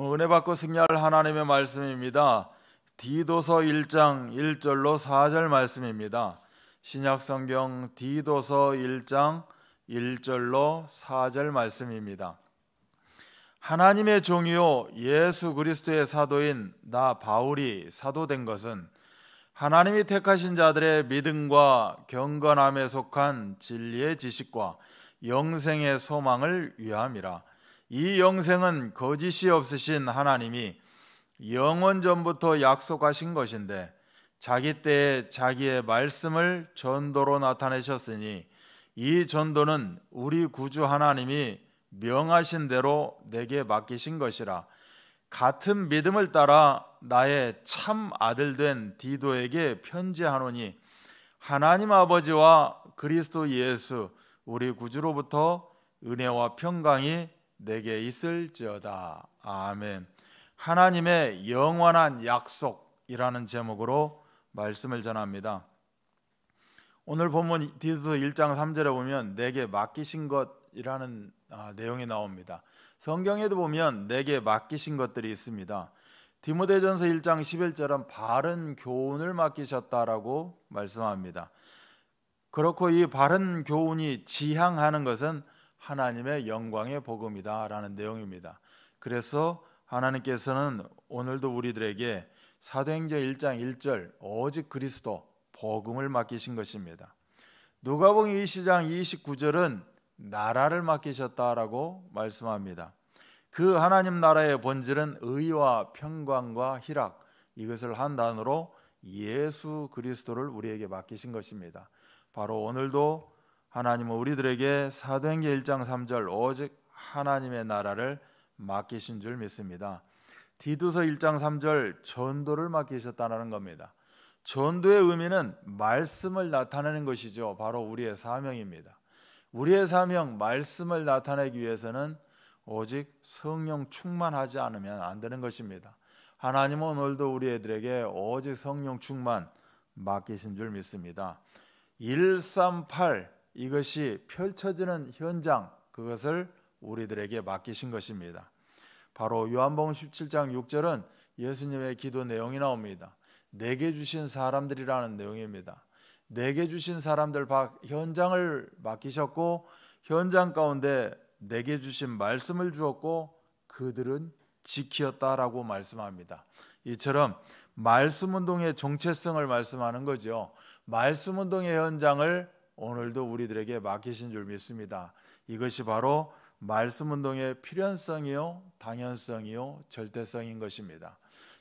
은혜 받고 승리할 하나님의 말씀입니다. 디도서 1장 1절로 4절 말씀입니다. 신약 성경 디도서 1장 1절로 4절 말씀입니다. 하나님의 종이요 예수 그리스도의 사도인 나 바울이 사도된 것은 하나님이 택하신 자들의 믿음과 경건함에 속한 진리의 지식과 영생의 소망을 위함이라. 이 영생은 거짓이 없으신 하나님이 영원 전부터 약속하신 것인데 자기 때에 자기의 말씀을 전도로 나타내셨으니 이 전도는 우리 구주 하나님이 명하신 대로 내게 맡기신 것이라 같은 믿음을 따라 나의 참 아들 된 디도에게 편지하노니 하나님 아버지와 그리스도 예수 우리 구주로부터 은혜와 평강이 내게 있을지어다. 아멘. 하나님의 영원한 약속이라는 제목으로 말씀을 전합니다. 오늘 본문 디도서 1장 3절에 보면 내게 맡기신 것이라는 아, 내용이 나옵니다. 성경에도 보면 내게 맡기신 것들이 있습니다. 디모데전서 1장 11절은 바른 교훈을 맡기셨다라고 말씀합니다. 그렇고 이 바른 교훈이 지향하는 것은 하나님의 영광의 복음이다라는 내용입니다. 그래서 하나님께서는 오늘도 우리들에게 사도행전 1장 1절 오직 그리스도 복음을 맡기신 것입니다. 누가복음 20장 29절은 나라를 맡기셨다라고 말씀합니다. 그 하나님 나라의 본질은 의와 평강과 희락 이것을 한 단어로 예수 그리스도를 우리에게 맡기신 것입니다. 바로 오늘도 하나님은 우리들에게 사도행전 1장 3절 오직 하나님의 나라를 맡기신 줄 믿습니다. 디두서 1장 3절 전도를 맡기셨다는 겁니다. 전도의 의미는 말씀을 나타내는 것이죠. 바로 우리의 사명입니다. 우리의 사명 말씀을 나타내기 위해서는 오직 성령 충만하지 않으면 안 되는 것입니다. 하나님은 오늘도 우리 애들에게 오직 성령 충만 맡기신 줄 믿습니다. 138 이것이 펼쳐지는 현장 그것을 우리들에게 맡기신 것입니다. 바로 요한복음 17장 6절은 예수님의 기도 내용이 나옵니다. 내게 주신 사람들이라는 내용입니다. 내게 주신 사람들 현장을 맡기셨고 현장 가운데 내게 주신 말씀을 주었고 그들은 지키었다라고 말씀합니다. 이처럼 말씀 운동의 정체성을 말씀하는 거죠. 말씀 운동의 현장을 오늘도 우리들에게 맡기신 줄 믿습니다. 이것이 바로 말씀 운동의 필연성이요, 당연성이요, 절대성인 것입니다.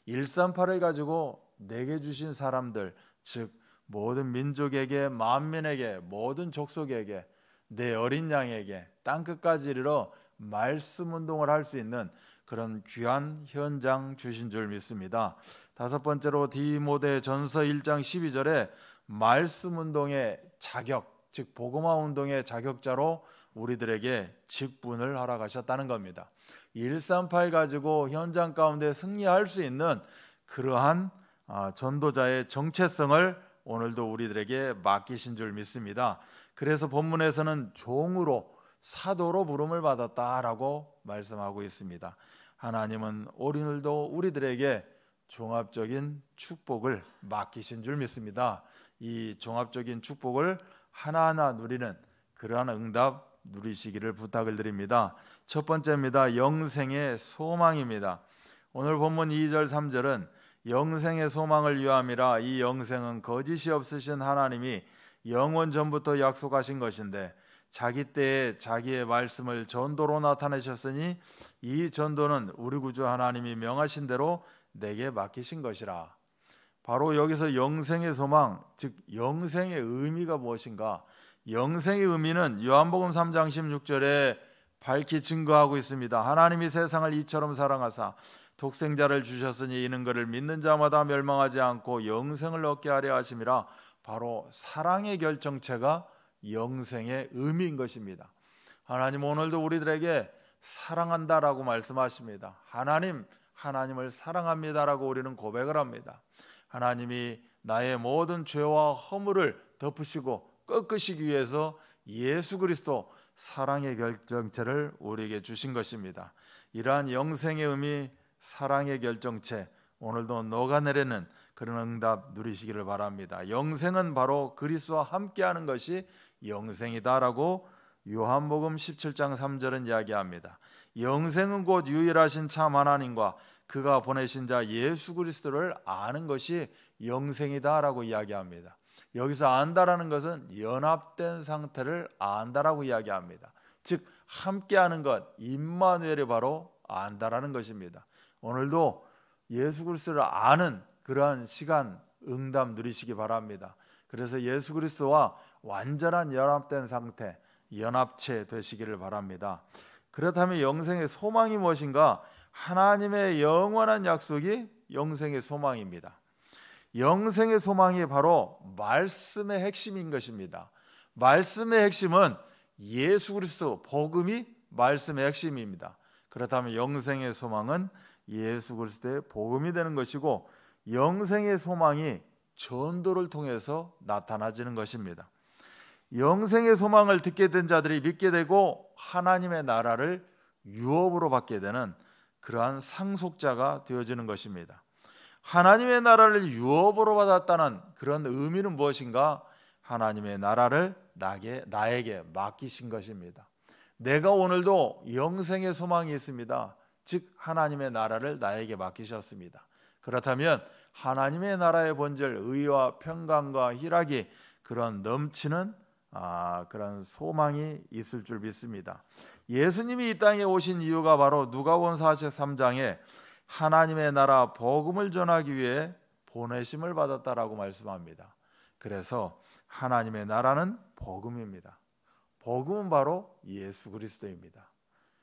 138을 가지고 내게 주신 사람들, 즉 모든 민족에게 만민에게 모든 족속에게 내 어린 양에게 땅 끝까지 이르러 말씀 운동을 할 수 있는 그런 귀한 현장 주신 줄 믿습니다. 다섯 번째로 디모데 전서 1장 12절에 말씀 운동의 자격, 즉 복음화 운동의 자격자로 우리들에게 직분을 허락하셨다는 겁니다. 138 가지고 현장 가운데 승리할 수 있는 그러한 어, 전도자의 정체성을 오늘도 우리들에게 맡기신 줄 믿습니다. 그래서 본문에서는 종으로 사도로 부름을 받았다라고 말씀하고 있습니다. 하나님은 오늘도 우리들에게 종합적인 축복을 맡기신 줄 믿습니다. 이 종합적인 축복을 하나하나 누리는 그러한 응답 누리시기를 부탁을 드립니다. 첫 번째입니다. 영생의 소망입니다. 오늘 본문 2절 3절은 영생의 소망을 위함이라 이 영생은 거짓이 없으신 하나님이 영원 전부터 약속하신 것인데 자기 때에 자기의 말씀을 전도로 나타내셨으니 이 전도는 우리 구주 하나님이 명하신 대로 내게 맡기신 것이라. 바로 여기서 영생의 소망, 즉 영생의 의미가 무엇인가? 영생의 의미는 요한복음 3장 16절에 밝히 증거하고 있습니다. 하나님이 세상을 이처럼 사랑하사 독생자를 주셨으니 이는 그를 믿는 자마다 멸망하지 않고 영생을 얻게 하려 하심이라 바로 사랑의 결정체가 영생의 의미인 것입니다. 하나님 오늘도 우리들에게 사랑한다라고 말씀하십니다. 하나님 하나님을 사랑합니다라고 우리는 고백을 합니다. 하나님이 나의 모든 죄와 허물을 덮으시고 꺾으시기 위해서 예수 그리스도 사랑의 결정체를 우리에게 주신 것입니다. 이러한 영생의 의미 사랑의 결정체 오늘도 녹아내리는 그런 응답 누리시기를 바랍니다. 영생은 바로 그리스도와 함께하는 것이 영생이다라고 요한복음 17장 3절은 이야기합니다. 영생은 곧 유일하신 참 하나님과 그가 보내신 자 예수 그리스도를 아는 것이 영생이다라고 이야기합니다. 여기서 안다라는 것은 연합된 상태를 안다라고 이야기합니다. 즉 함께하는 것 임마누엘이 바로 안다라는 것입니다. 오늘도 예수 그리스도를 아는 그러한 시간 응답 누리시기 바랍니다. 그래서 예수 그리스도와 완전한 연합된 상태 연합체 되시기를 바랍니다. 그렇다면 영생의 소망이 무엇인가? 하나님의 영원한 약속이 영생의 소망입니다. 영생의 소망이 바로 말씀의 핵심인 것입니다. 말씀의 핵심은 예수 그리스도 복음이 말씀의 핵심입니다. 그렇다면 영생의 소망은 예수 그리스도의 복음이 되는 것이고 영생의 소망이 전도를 통해서 나타나지는 것입니다. 영생의 소망을 듣게 된 자들이 믿게 되고 하나님의 나라를 유업으로 받게 되는 그러한 상속자가 되어지는 것입니다. 하나님의 나라를 유업으로 받았다는 그런 의미는 무엇인가? 하나님의 나라를 나게, 나에게 맡기신 것입니다. 내가 오늘도 영생의 소망이 있습니다. 즉 하나님의 나라를 나에게 맡기셨습니다. 그렇다면 하나님의 나라의 본질 의와 평강과 희락이 그런 넘치는 아, 그런 소망이 있을 줄 믿습니다. 예수님이 이 땅에 오신 이유가 바로 누가원 43장에 하나님의 나라 복음을 전하기 위해 보내심을 받았다라고 말씀합니다. 그래서 하나님의 나라는 복음입니다. 복음은 바로 예수 그리스도입니다.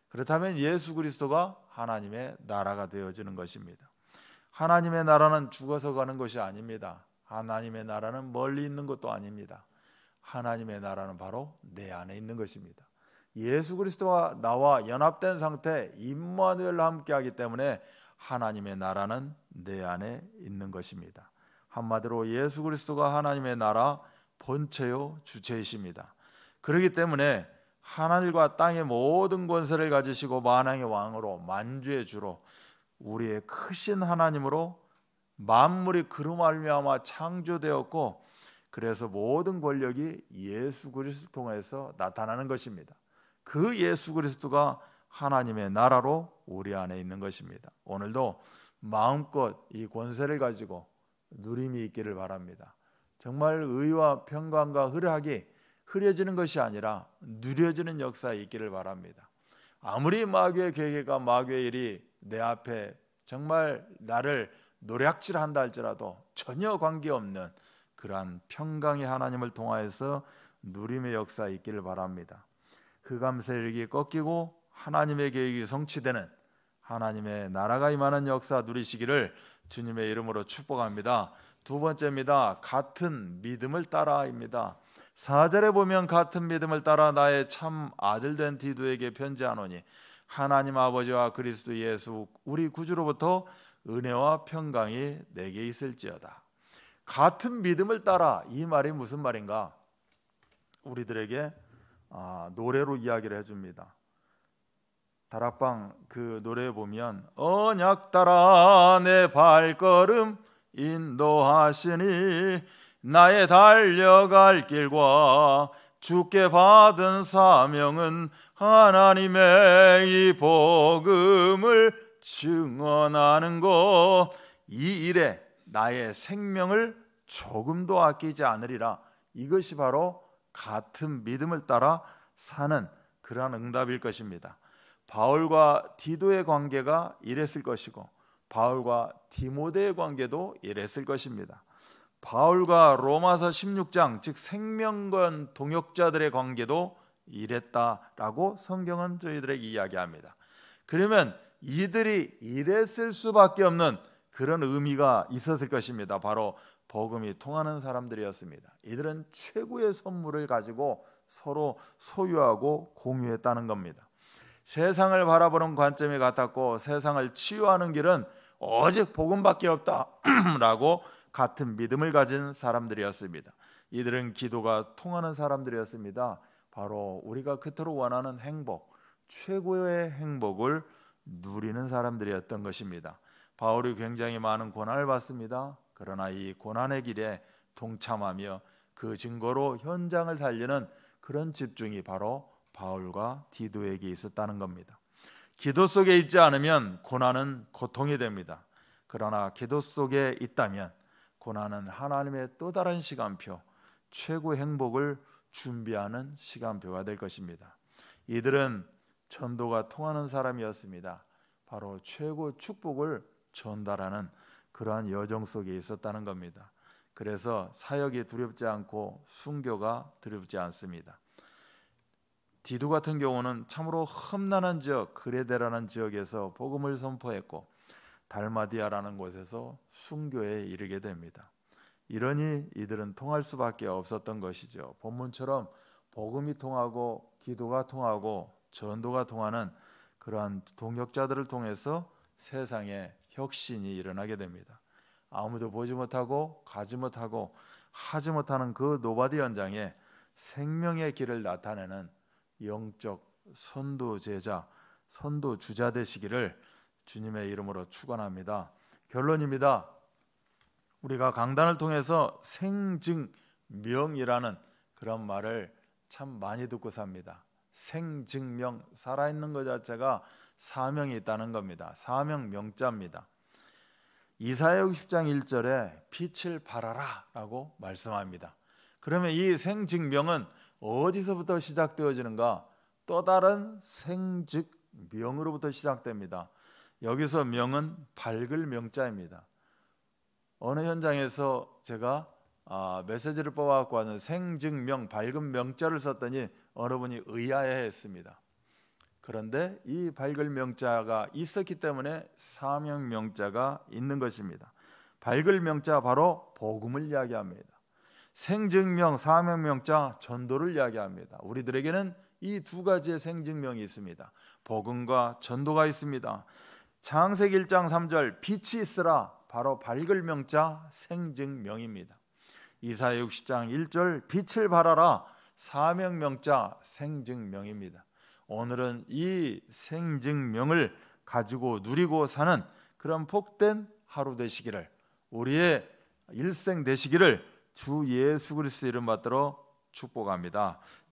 그렇다면 예수 그리스도가 하나님의 나라가 되어지는 것입니다. 하나님의 나라는 죽어서 가는 것이 아닙니다. 하나님의 나라는 멀리 있는 것도 아닙니다. 하나님의 나라는 바로 내 안에 있는 것입니다. 예수 그리스도와 나와 연합된 상태 임마누엘과 함께하기 때문에 하나님의 나라는 내 안에 있는 것입니다. 한마디로 예수 그리스도가 하나님의 나라 본체요 주체이십니다. 그렇기 때문에 하늘과 땅의 모든 권세를 가지시고 만왕의 왕으로 만주의 주로 우리의 크신 하나님으로 만물이 그로 말미암아 창조되었고 그래서 모든 권력이 예수 그리스도 통해서 나타나는 것입니다. 그 예수 그리스도가 하나님의 나라로 우리 안에 있는 것입니다. 오늘도 마음껏 이 권세를 가지고 누림이 있기를 바랍니다. 정말 의와 평강과 흐려하기 흐려지는 것이 아니라 누려지는 역사에 있기를 바랍니다. 아무리 마귀의 계획과 마귀의 일이 내 앞에 정말 나를 노략질한다 할지라도 전혀 관계없는 그러한 평강의 하나님을 통하여서 누림의 역사 있기를 바랍니다. 그감 세력이 꺾이고 하나님의 계획이 성취되는 하나님의 나라가 임하는 역사 누리시기를 주님의 이름으로 축복합니다. 두 번째입니다. 같은 믿음을 따라입니다. 4절에 보면 같은 믿음을 따라 나의 참 아들 된 디도에게 편지하노니 하나님 아버지와 그리스도 예수 우리 구주로부터 은혜와 평강이 내게 있을지어다. 같은 믿음을 따라 이 말이 무슨 말인가? 우리들에게 아, 노래로 이야기를 해줍니다. 다락방 그 노래에 보면 언약 따라 내 발걸음 인도하시니 나의 달려갈 길과 주께 받은 사명은 하나님의 이 복음을 증언하는 것 이 일에 나의 생명을 조금도 아끼지 않으리라 이것이 바로 같은 믿음을 따라 사는 그러한 응답일 것입니다. 바울과 디도의 관계가 이랬을 것이고 바울과 디모데의 관계도 이랬을 것입니다. 바울과 로마서 16장 즉 생명건 동역자들의 관계도 이랬다라고 성경은 저희들에게 이야기합니다. 그러면 이들이 이랬을 수밖에 없는 그런 의미가 있었을 것입니다. 바로 복음이 통하는 사람들이었습니다. 이들은 최고의 선물을 가지고 서로 소유하고 공유했다는 겁니다. 세상을 바라보는 관점이 같았고 세상을 치유하는 길은 오직 복음밖에 없다라고 같은 믿음을 가진 사람들이었습니다. 이들은 기도가 통하는 사람들이었습니다. 바로 우리가 그토록 원하는 행복, 최고의 행복을 누리는 사람들이었던 것입니다. 바울이 굉장히 많은 고난을 받습니다. 그러나 이 고난의 길에 동참하며 그 증거로 현장을 달리는 그런 집중이 바로 바울과 디도에게 있었다는 겁니다. 기도 속에 있지 않으면 고난은 고통이 됩니다. 그러나 기도 속에 있다면 고난은 하나님의 또 다른 시간표, 최고 행복을 준비하는 시간표가 될 것입니다. 이들은 전도가 통하는 사람이었습니다. 바로 최고 축복을 전달하는 그러한 여정 속에 있었다는 겁니다. 그래서 사역이 두렵지 않고 순교가 두렵지 않습니다. 디두 같은 경우는 참으로 험난한 지역 그레데라는 지역에서 복음을 선포했고 달마디아라는 곳에서 순교에 이르게 됩니다. 이러니 이들은 통할 수밖에 없었던 것이죠. 본문처럼 복음이 통하고 기도가 통하고 전도가 통하는 그러한 동역자들을 통해서 세상에 혁신이 일어나게 됩니다. 아무도 보지 못하고 가지 못하고 하지 못하는 그 노바디 현장에 생명의 길을 나타내는 영적 선도 제자, 선도 주자 되시기를 주님의 이름으로 축원합니다. 결론입니다. 우리가 강단을 통해서 생증명이라는 그런 말을 참 많이 듣고 삽니다. 생증명 살아있는 것 자체가 사명이 있다는 겁니다. 사명 명자입니다. 이사야 60장 1절에 빛을 발하라라고 말씀합니다. 그러면 이 생증명은 어디서부터 시작되어지는가? 또 다른 생즉 명으로부터 시작됩니다. 여기서 명은 밝을 명자입니다. 어느 현장에서 제가 아, 메시지를 뽑아갖고 하는 생증명 밝은 명자를 썼더니 어느 분이 의아해했습니다. 그런데 이 밝은 명자가 있었기 때문에 사명 명자가 있는 것입니다. 밝은 명자 바로 복음을 이야기합니다. 생증명 사명 명자 전도를 이야기합니다. 우리들에게는 이 두 가지의 생증명이 있습니다. 복음과 전도가 있습니다. 창세기 1장 3절 빛이 있으라 바로 밝을 명자 생증명입니다. 이사야 60장 1절 빛을 발하라 사명명자 생증명입니다. 오늘은 이 생증명을 가지고 누리고 사는 그런 복된 하루 되시기를 우리의 일생 되시기를 주 예수 그리스도 이름 받들어 축복합니다.